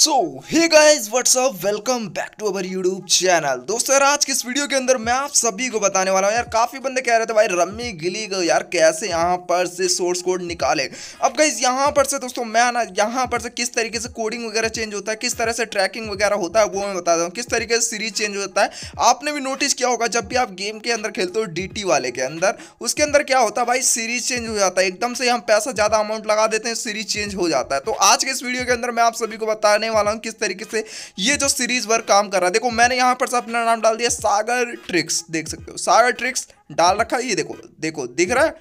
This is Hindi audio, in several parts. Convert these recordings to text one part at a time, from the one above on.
so hey guys what's up welcome back to our YouTube channel दोस्तों यार आज के इस वीडियो के अंदर मैं आप सभी को बताने वाला हूँ यार काफ़ी बंदे कह रहे थे भाई रम्मी गिली को यार कैसे यहाँ पर से सोर्स कोड निकाले अब गाइज यहाँ पर से दोस्तों मैं ना यहाँ पर से किस तरीके से कोडिंग वगैरह चेंज होता है किस तरह से ट्रैकिंग वगैरह होता है वो मैं बताता हूँ किस तरीके से सीरीज चेंज होता है आपने भी नोटिस किया होगा जब भी आप गेम के अंदर खेलते हो डी वाले के अंदर उसके अंदर क्या होता है भाई सीरीज चेंज हो जाता है एकदम से हम पैसा ज़्यादा अमाउंट लगा देते हैं सीरीज चेंज हो जाता है तो आज के इस वीडियो के अंदर मैं आप सभी को बता बताने वाला हूँ किस तरीके से ये जो सीरीज वर्क काम कर रहा है देखो मैंने यहाँ पर अपना नाम डाल दिया सागर ट्रिक्स देख सकते हो सागर ट्रिक्स डाल रखा है ये देखो देखो दिख रहा है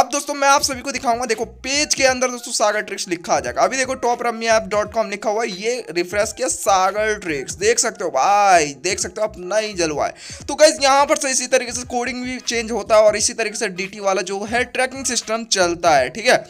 अब दोस्तों मैं आप सभी को दिखाऊंगा देखो पेज के अंदर दोस्तों सागर ट्रिक्स लिखा आ जाएगा अभी देखो top rummy app dot com लिखा हुआ है ये रिफ्रेश किया सागर ट्रिक्स देख सकते हो भाई देख सकते हो अपना ही जलवा है तो कैसे यहाँ पर से इसी तरीके से कोडिंग भी चेंज होता है और इसी तरीके से डी वाला जो है ट्रैकिंग सिस्टम चलता है ठीक है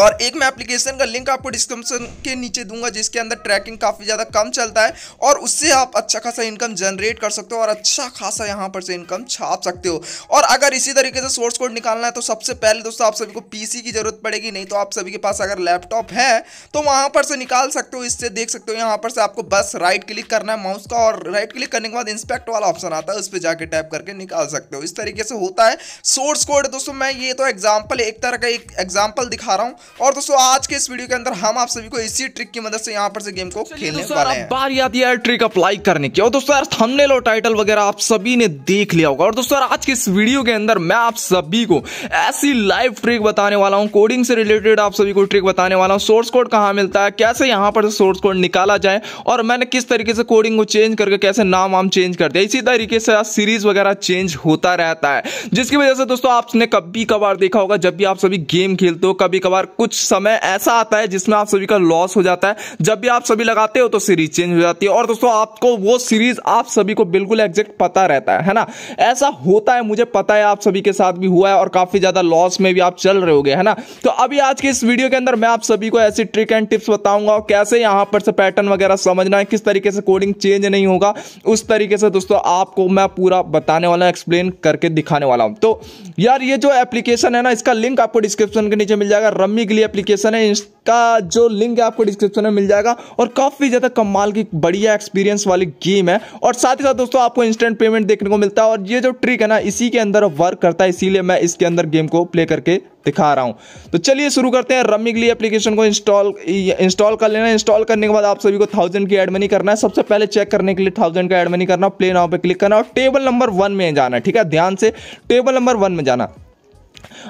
और एक मैं एप्लीकेशन का लिंक आपको डिस्क्रिप्शन के नीचे दूंगा जिसके अंदर ट्रैकिंग काफ़ी ज़्यादा कम चलता है और उससे आप अच्छा खासा इनकम जनरेट कर सकते हो और अच्छा खासा यहाँ पर से इनकम छाप सकते हो और अगर इसी तरीके से सोर्स कोड निकालना है तो सबसे पहले दोस्तों आप सभी को पी की ज़रूरत पड़ेगी नहीं तो आप सभी के पास अगर लैपटॉप है तो वहाँ पर से निकाल सकते हो इससे देख सकते हो यहाँ पर से आपको बस राइट क्लिक करना है माउस का और राइट क्लिक करने के बाद इंस्पेक्ट वाला ऑप्शन आता है उस पर जाकर टाइप करके निकाल सकते हो इस तरीके से होता है सोर्स कोड दोस्तों मैं ये तो एग्जाम्पल एक तरह का एक एग्जाम्पल दिखा रहा हूँ और दोस्तों आज के इस वीडियो के अंदर हम आप सभी को इसी ट्रिक की मदद से यहाँ पर से गेम को खेलने वाले हैं बार याद यार ट्रिक अप्लाई करने की और दोस्तों यार थंबनेल और टाइटल वगैरह आप सभी ने देख लिया होगा और दोस्तों यार आज के इस वीडियो के अंदर मैं आप सभी को ऐसी लाइव ट्रिक बताने वाला हूँ कोडिंग से रिलेटेड आप सभी को ट्रिक बताने वाला हूँ सोर्स कोड कहाँ मिलता है कैसे यहाँ पर सोर्स कोड निकाला जाए और मैंने किस तरीके से कोडिंग को चेंज करके कैसे नाम वाम चेंज कर दिया इसी तरीके से सीरीज वगैरह चेंज होता रहता है जिसकी वजह से दोस्तों आपने कभी कभार देखा होगा जब भी आप सभी गेम खेलते हो कभी कभार कुछ समय ऐसा आता है जिसमें आप सभी का लॉस हो जाता है जब भी आप सभी लगाते हो तो सीरीज चेंज हो जाती है और दोस्तों आपको वो सीरीज आप सभी को बिल्कुल एग्जैक्ट पता रहता है है ना ऐसा होता है मुझे पता है आप सभी के साथ भी हुआ है और काफी ज्यादा लॉस में भी आप चल रहे होगे है ना तो अभी आज के इस वीडियो के अंदर मैं आप सभी को ऐसी ट्रिक एंड टिप्स बताऊंगा कैसे यहां पर से पैटर्न वगैरह समझना है किस तरीके से कोडिंग चेंज नहीं होगा उस तरीके से दोस्तों आपको मैं पूरा बताने वाला हूँ एक्सप्लेन करके दिखाने वाला हूं तो यार ये जो एप्लीकेशन है ना इसका लिंक आपको डिस्क्रिप्शन के नीचे मिल जाएगा रम्मी कंपनी के लिए एप्लीकेशन है इसका जो लिंक है आपको डिस्क्रिप्शन में मिल जाएगा और काफ़ी ज़्यादा कमाल की बढ़िया एक्सपीरियंस वाली गेम है और साथ ही साथ दोस्तों आपको इंस्टेंट पेमेंट देखने को मिलता है और ये जो ट्रिक है ना इसी के अंदर वर्क करता है इसीलिए मैं इसके अंदर गेम को प्ले करके दिखा रहा हूँ तो चलिए शुरू करते हैं रमी के लिए एप्लीकेशन को इंस्टॉल इंस्टॉल कर लेना इंस्टॉल करने के बाद आप सभी को थाउजेंड की एड मनी करना है सबसे पहले चेक करने के लिए थाउजेंड का एड मनी करना प्ले नाउ पे क्लिक करना और टेबल नंबर वन में जाना है ठीक है ध्यान से टेबल नंबर वन में जाना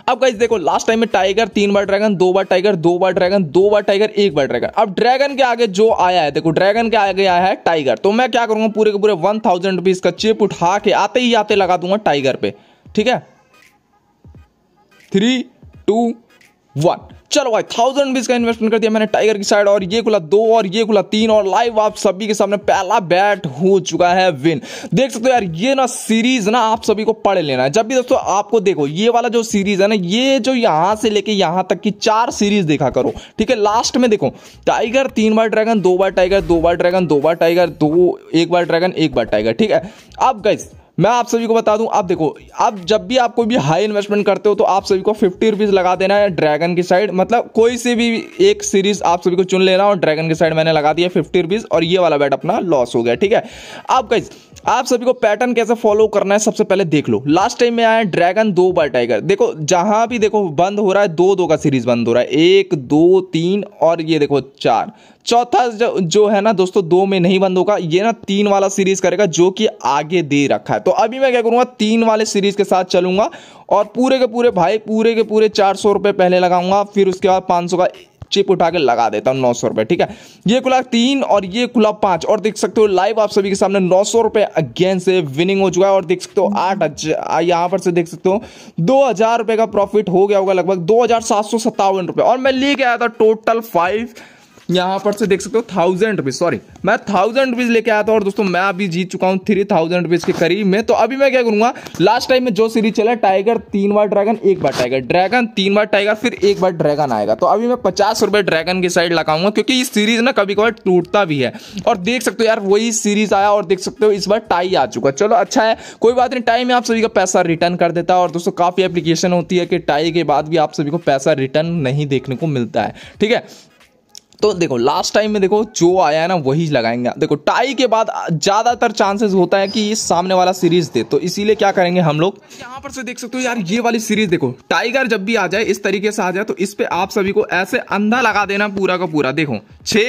अब गाइज देखो लास्ट टाइम में टाइगर तीन बार ड्रैगन दो बार टाइगर दो बार ड्रैगन दो बार टाइगर एक बार ड्रैगन अब ड्रैगन के आगे जो आया है देखो ड्रैगन के आगे आया है टाइगर तो मैं क्या करूंगा पूरे के पूरे वन थाउजेंड रुपीज का चिप उठा के आते ही आते लगा दूंगा टाइगर पे ठीक है थ्री टू वन चलो भाई थाउजेंड का इन्वेस्टमेंट कर दिया मैंने टाइगर की साइड और ये खुला दो और ये खुला तीन और लाइव आप सभी के सामने पहला बैट हो चुका है विन देख सकते हो यार ये ना सीरीज ना आप सभी को पढ़ लेना है जब भी दोस्तों आपको देखो ये वाला जो सीरीज है ना ये जो यहाँ से लेके यहाँ तक की चार सीरीज देखा करो ठीक है लास्ट में देखो टाइगर तीन बार ड्रैगन दो बार टाइगर दो बार ड्रैगन दो बार टाइगर दो एक बार ड्रैगन एक बार टाइगर ठीक है अब गाइज मैं आप सभी को बता दूं आप देखो आप जब भी आप कोई भी हाई इन्वेस्टमेंट करते हो तो आप सभी को फिफ्टी रुपीज़ लगा देना है ड्रैगन की साइड मतलब कोई से भी एक सीरीज़ आप सभी को चुन लेना और ड्रैगन की साइड मैंने लगा दिया फिफ्टी रुपीज़ और ये वाला बैट अपना लॉस हो गया ठीक है आप कैसे आप सभी को पैटर्न कैसे फॉलो करना है सबसे पहले देख लो लास्ट टाइम में आया ड्रैगन दो बार टाइगर देखो जहां भी देखो बंद हो रहा है दो दो का सीरीज बंद हो रहा है एक दो तीन और ये देखो चार चौथा जो, जो है ना दोस्तों दो में नहीं बंद होगा ये ना तीन वाला सीरीज करेगा जो कि आगे दे रखा है तो अभी मैं क्या करूंगा तीन वाले सीरीज के साथ चलूंगा और पूरे के पूरे भाई पूरे के पूरे चार सौ रुपये पहले लगाऊंगा फिर उसके बाद पाँच सौ का चिप उठा के लगा देता हूँ नौ सौ रुपये ठीक है ये खुला तीन और ये खुला पाँच और देख सकते हो लाइव आप सभी के सामने नौ सौ रुपये अगेन से विनिंग हो चुका है और देख सकते हो आठ यहाँ पर से देख सकते हो दो हज़ार रुपए का प्रॉफिट हो गया होगा लगभग दो हज़ार सात सौ सत्तावन रुपए और मैं ले आया था टोटल फाइव यहाँ पर से देख सकते हो थाउजेंड रुपीज सॉरी मैं थाउजेंड रुपीज लेके आया था और दोस्तों मैं अभी जीत चुका हूँ थ्री थाउजेंड रुपीज के करीब में तो अभी मैं क्या करूंगा लास्ट टाइम में जो सीरीज चला टाइगर तीन बार ड्रैगन एक बार टाइगर ड्रैगन तीन बार टाइगर फिर एक बार ड्रैगन आएगा तो अभी मैं पचास रुपए ड्रैगन की साइड लगाऊंगा क्योंकि इस सीरीज ना कभी कभार टूटता भी है और देख सकते हो यार वही सीरीज आया और देख सकते हो इस बार टाई आ चुका चलो अच्छा है कोई बात नहीं टाई में आप सभी का पैसा रिटर्न कर देता है और दोस्तों काफी एप्लीकेशन होती है कि टाई के बाद भी आप सभी को पैसा रिटर्न नहीं देखने को मिलता है ठीक है तो देखो लास्ट टाइम में देखो जो आया है ना वही लगाएंगे देखो टाई के बाद ज़्यादातर चांसेस होता है कि ये सामने वाला सीरीज दे तो इसीलिए क्या करेंगे हम लोग यहाँ पर से देख सकते हो यार ये वाली सीरीज देखो टाइगर जब भी आ जाए इस तरीके से आ जाए तो इस पे आप सभी को ऐसे अंधा लगा देना पूरा का पूरा देखो छे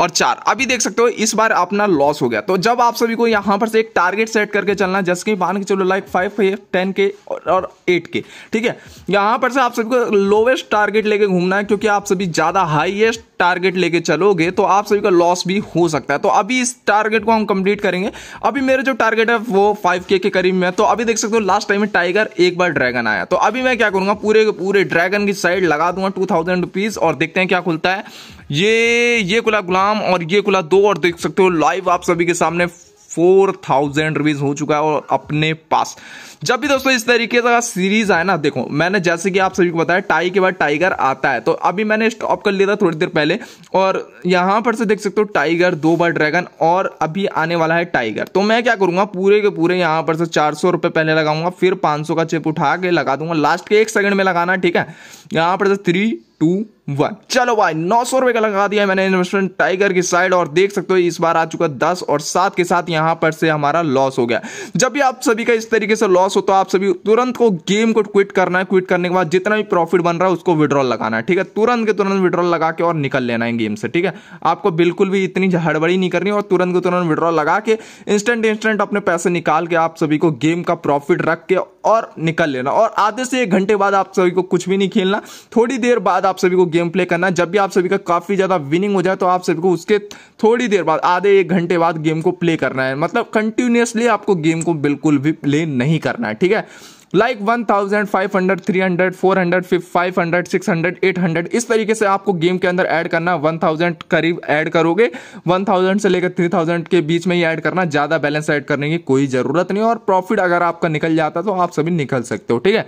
और चार अभी देख सकते हो इस बार अपना लॉस हो गया तो जब आप सभी को यहाँ पर से एक टारगेट सेट करके चलना जैसे कि मान के चलो लाइक फाइव के टेन के और एट के ठीक है यहाँ पर से आप सभी को लोवेस्ट टारगेट लेके घूमना है क्योंकि आप सभी ज़्यादा हाईएस्ट टारगेट लेके चलोगे तो आप सभी का लॉस भी हो सकता है तो अभी इस टारगेट को हम कंप्लीट करेंगे अभी मेरे जो टारगेट है वो फाइव के के करीब में तो अभी देख सकते हो लास्ट टाइम में टाइगर एक बार ड्रैगन आया तो अभी मैं क्या करूँगा पूरे पूरे ड्रैगन की साइड लगा दूंगा टू थाउजेंड रुपीज़ और देखते हैं क्या खुलता है ये ये कुला गुलाम और ये कुला दो और देख सकते हो लाइव आप सभी के सामने फोर थाउजेंड रुपीज हो चुका है और अपने पास जब भी दोस्तों इस तरीके का सीरीज आए ना देखो मैंने जैसे कि आप सभी को बताया टाई के बाद टाइगर आता है तो अभी मैंने स्टॉप कर लिया था थोड़ी देर पहले और यहाँ पर से देख सकते हो टाइगर दो बार ड्रैगन और अभी आने वाला है टाइगर तो मैं क्या करूंगा पूरे के पूरे यहाँ पर से चार सौ रुपये पहले लगाऊंगा फिर पाँच सौ का चिप उठा के लगा दूंगा लास्ट के एक सेकंड में लगाना ठीक है यहाँ पर से थ्री टू वन चलो भाई नौ सौ रुपए का लगा दिया मैंने इन्वेस्टमेंट टाइगर की साइड और देख सकते हो इस बार आ चुका दस और सात के साथ यहां पर से हमारा लॉस हो गया जब भी आप सभी का इस तरीके से लॉस हो तो आप सभी तुरंत को गेम को क्विट करना है क्विट करने के बाद जितना भी प्रॉफिट बन रहा है उसको विड्रॉल लगाना है ठीक है तुरंत के तुरंत विड्रॉल लगा के और निकल लेना है गेम से ठीक है आपको बिल्कुल भी इतनी हड़बड़ी नहीं करनी और तुरंत के तुरंत विड्रॉल लगा के इंस्टेंट इंस्टेंट अपने पैसे निकाल के आप सभी को गेम का प्रॉफिट रख के और निकल लेना और आधे से एक घंटे बाद आप सभी को कुछ भी नहीं खेलना थोड़ी देर बाद आप सभी को गेम प्ले करना जब भी आप सभी का काफ़ी ज़्यादा विनिंग हो जाए तो आप सभी को उसके थोड़ी देर बाद आधे एक घंटे बाद गेम को प्ले करना है मतलब कंटिन्यूसली आपको गेम को बिल्कुल भी प्ले नहीं करना है ठीक है like one thousand five hundred three hundred four hundred five hundred six hundred eight hundred इस तरीके से आपको गेम के अंदर ऐड करना वन थाउजेंड करीब ऐड करोगे वन थाउजेंड से लेकर थ्री थाउजेंड के बीच में ही ऐड करना ज़्यादा बैलेंस ऐड करने की कोई ज़रूरत नहीं और प्रॉफिट अगर आपका निकल जाता तो आप सभी निकल सकते हो ठीक है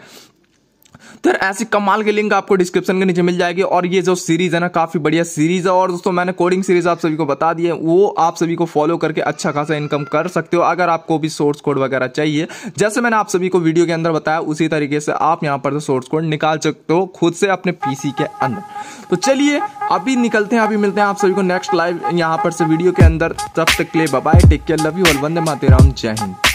तो ऐसी कमाल की लिंक आपको डिस्क्रिप्शन के नीचे मिल जाएगी और ये जो सीरीज़ है ना काफ़ी बढ़िया सीरीज़ है और दोस्तों मैंने कोडिंग सीरीज़ आप सभी को बता दी है वो आप सभी को फॉलो करके अच्छा खासा इनकम कर सकते हो अगर आपको भी सोर्स कोड वगैरह चाहिए जैसे मैंने आप सभी को वीडियो के अंदर बताया उसी तरीके से आप यहाँ पर सोर्स कोड निकाल सकते हो खुद से अपने पी के अंदर तो चलिए अभी निकलते हैं अभी मिलते हैं आप सभी को नेक्स्ट लाइव यहाँ पर से वीडियो के अंदर तब तक के लिए bye take care love you और वंदे मातेराम जय हिंद